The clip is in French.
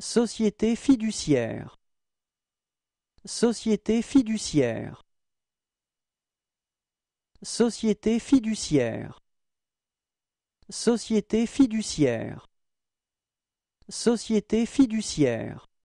Société fiduciaire Société fiduciaire Société fiduciaire Société fiduciaire Société fiduciaire